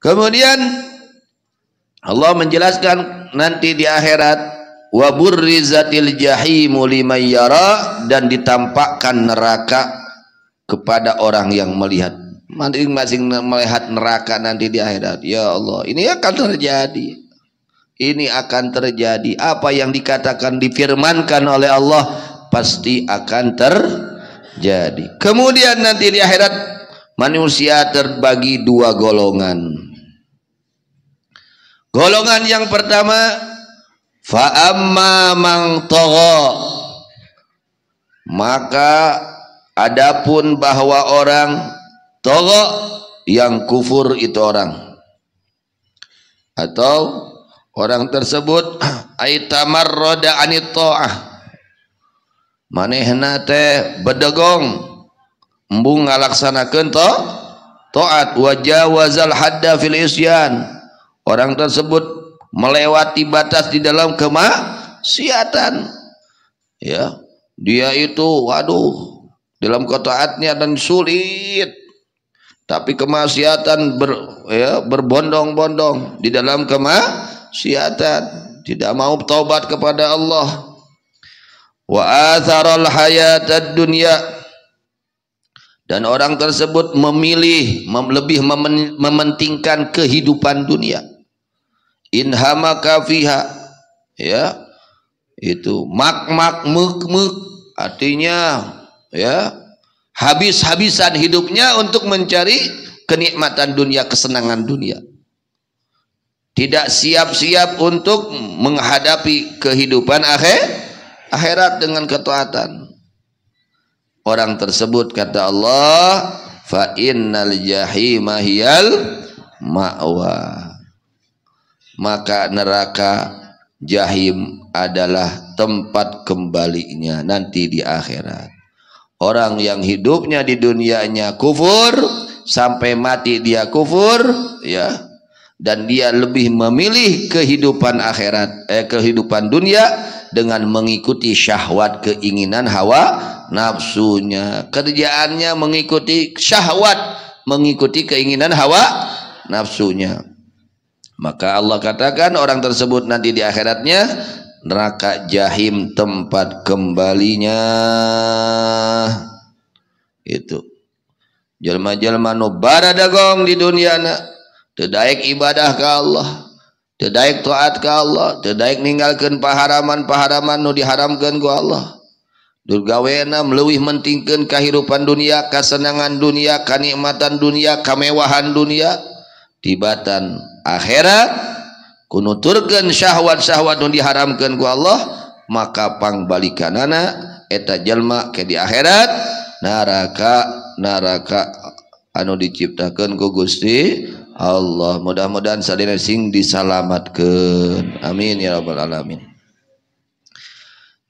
Kemudian Allah menjelaskan nanti di akhirat wa burrizatil jahimu liman yara dan ditampakkan neraka kepada orang yang melihat masing-masing melihat neraka nanti di akhirat ya Allah ini akan terjadi ini akan terjadi apa yang dikatakan difirmankan oleh Allah pasti akan terjadi kemudian nanti di akhirat manusia terbagi dua golongan Golongan yang pertama fa'amma mang togo maka adapun bahwa orang togo yang kufur itu orang atau orang tersebut aitamar roda anitoah to'ah manehna teh bedegong embung ngalaksanakeun to taat wa jawazal hadda fil isyan Orang tersebut melewati batas di dalam kemaksiatan. Ya, dia itu waduh dalam kotaatnya dan sulit. Tapi kemaksiatan ber, ya, berbondong-bondong di dalam kemaksiatan, tidak mau taubat kepada Allah. Wa atharal hayatad dunya dan orang tersebut memilih lebih mementingkan kehidupan dunia Inhama kafiha ya itu mak mak mek mek artinya ya habis-habisan hidupnya untuk mencari kenikmatan dunia kesenangan dunia tidak siap-siap untuk menghadapi kehidupan akhir akhirat dengan ketaatan orang tersebut kata Allah fa innal jahima hiyal maka neraka jahim adalah tempat kembalinya nanti di akhirat. Orang yang hidupnya di dunianya kufur sampai mati dia kufur, ya. Dan dia lebih memilih kehidupan akhirat eh kehidupan dunia dengan mengikuti syahwat keinginan hawa nafsunya. Kerjaannya mengikuti syahwat, mengikuti keinginan hawa nafsunya maka Allah katakan orang tersebut nanti di akhiratnya neraka jahim tempat kembalinya. Itu. Jelma-jelma nu baradagong di dunia na. Tedaik ibadah ke Allah. Tedaik taat ke Allah. Tedaik ninggalkan paharaman-paharaman nu diharamkan ke Allah. Durgawena melewih mentingkan kehidupan dunia, kesenangan dunia, kenikmatan dunia, kemewahan dunia tibatan akhirat kunuturkan syahwat-syahwat yang diharamkan ku Allah maka anak eta jelma ke di akhirat naraka naraka anu diciptakan ku Gusti Allah mudah-mudahan sadina sing disalamatkan amin ya rabbal alamin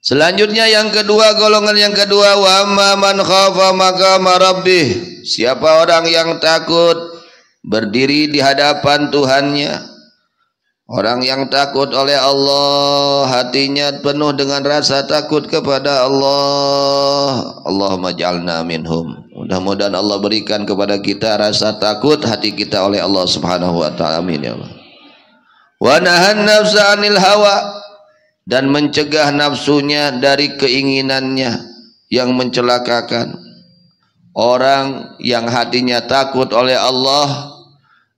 Selanjutnya yang kedua golongan yang kedua wa man khafa maka marabbih siapa orang yang takut berdiri di hadapan Tuhannya. Orang yang takut oleh Allah, hatinya penuh dengan rasa takut kepada Allah. Allahumma ja'alna minhum. Mudah-mudahan Allah berikan kepada kita rasa takut hati kita oleh Allah Subhanahu wa taala. Amin ya Allah. Wa nahan nafsa 'anil hawa dan mencegah nafsunya dari keinginannya yang mencelakakan Orang yang hatinya takut oleh Allah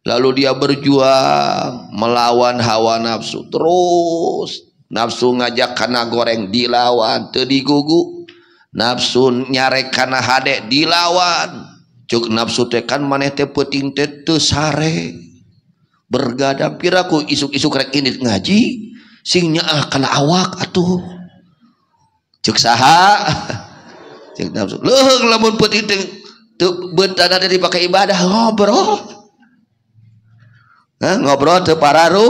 lalu dia berjuang melawan hawa nafsu terus nafsu ngajak kana goreng dilawan tadi gugu nafsu nyarek kana hadek dilawan cuk nafsu tekan manete maneh tuh sare bergadang piraku isuk-isuk rek ini ngaji singnya kena kana awak atuh cuk saha cek nafsu leheng lamun putih tuh bentana dari pakai ibadah ngobrol Hah, ngobrol para ru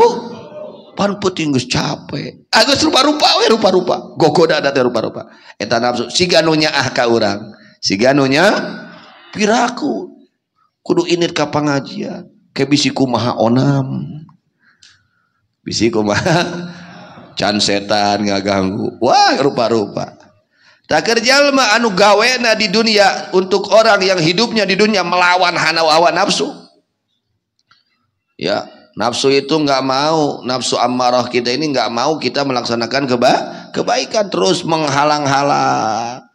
pan putih gus capek agus ah, rupa-rupa we rupa-rupa gogoda ada teh rupa-rupa eta nafsu si ganunya ah ka urang si ganunya, piraku kudu ini ke pengajian ke maha maha onam bisiku maha, can setan gak ganggu wah rupa-rupa Tak kerja lemah anu gawena di dunia untuk orang yang hidupnya di dunia melawan hawa nafsu. Ya, nafsu itu nggak mau, nafsu amarah kita ini nggak mau kita melaksanakan keba kebaikan terus menghalang-halang,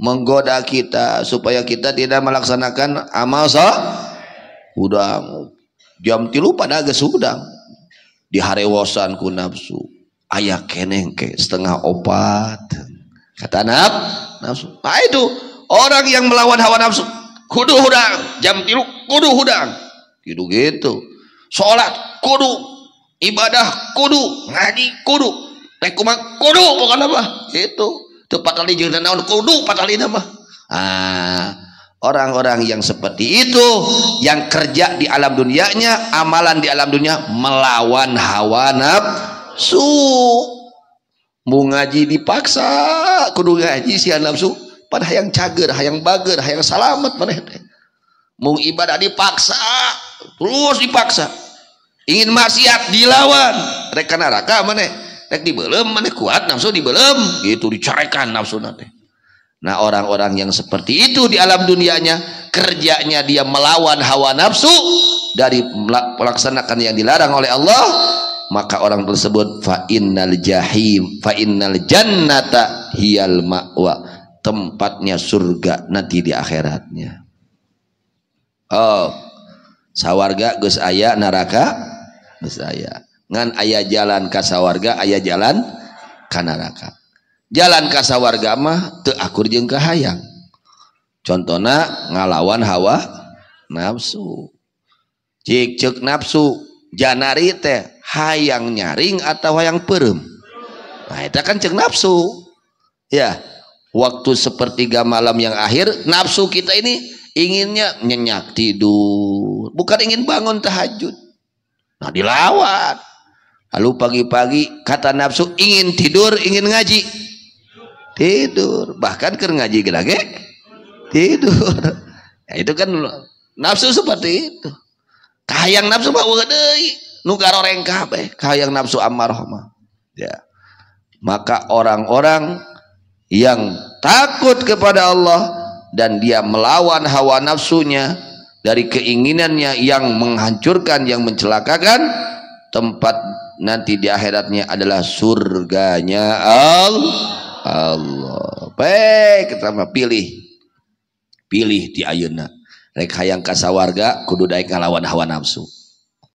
menggoda kita supaya kita tidak melaksanakan amal sah. Udang jam tilu pada agak hari diharewosan ku nafsu ayah keneng ke setengah opat Kata naf, nafsu. Nah itu orang yang melawan hawa nafsu. Kudu hudang, jam tilu kudu hudang. Gitu gitu. Sholat kudu, ibadah kudu, ngaji kudu. Tek kudu bukan apa? Gitu. Itu. Itu patali kali kudu patali nama Ah, orang-orang yang seperti itu yang kerja di alam dunianya, amalan di alam dunia melawan hawa nafsu mau ngaji dipaksa kudu ngaji si nafsu pada yang cager yang bager yang selamat mana? teh mau ibadah dipaksa terus dipaksa ingin maksiat dilawan rekan neraka mana? rek dibelem mana kuat nafsu dibelem gitu dicarekan nafsu nanti nah orang-orang yang seperti itu di alam dunianya kerjanya dia melawan hawa nafsu dari melaksanakan yang dilarang oleh Allah maka orang tersebut fa innal jahim fa innal jannata hiyal ma'wa tempatnya surga nanti di akhiratnya oh sawarga gus aya neraka gus aya ngan aya jalan ka sawarga aya jalan ka neraka jalan ka sawarga mah teu akur jeung kahayang contohna ngalawan hawa nafsu cik cek nafsu janari teh hayang nyaring atau hayang perem nah itu kan cek nafsu ya waktu sepertiga malam yang akhir nafsu kita ini inginnya nyenyak tidur bukan ingin bangun tahajud nah dilawat lalu pagi-pagi kata nafsu ingin tidur ingin ngaji tidur bahkan ke ngaji gerage tidur nah, itu kan nafsu seperti itu kayang nafsu mah deui orang garoreng kabeh kayang nafsu amarah mah ya maka orang-orang yang takut kepada Allah dan dia melawan hawa nafsunya dari keinginannya yang menghancurkan yang mencelakakan tempat nanti di akhiratnya adalah surganya Allah Allah baik kita pilih pilih di ayuna rekayang kasawarga kudu daik ngalawan hawa nafsu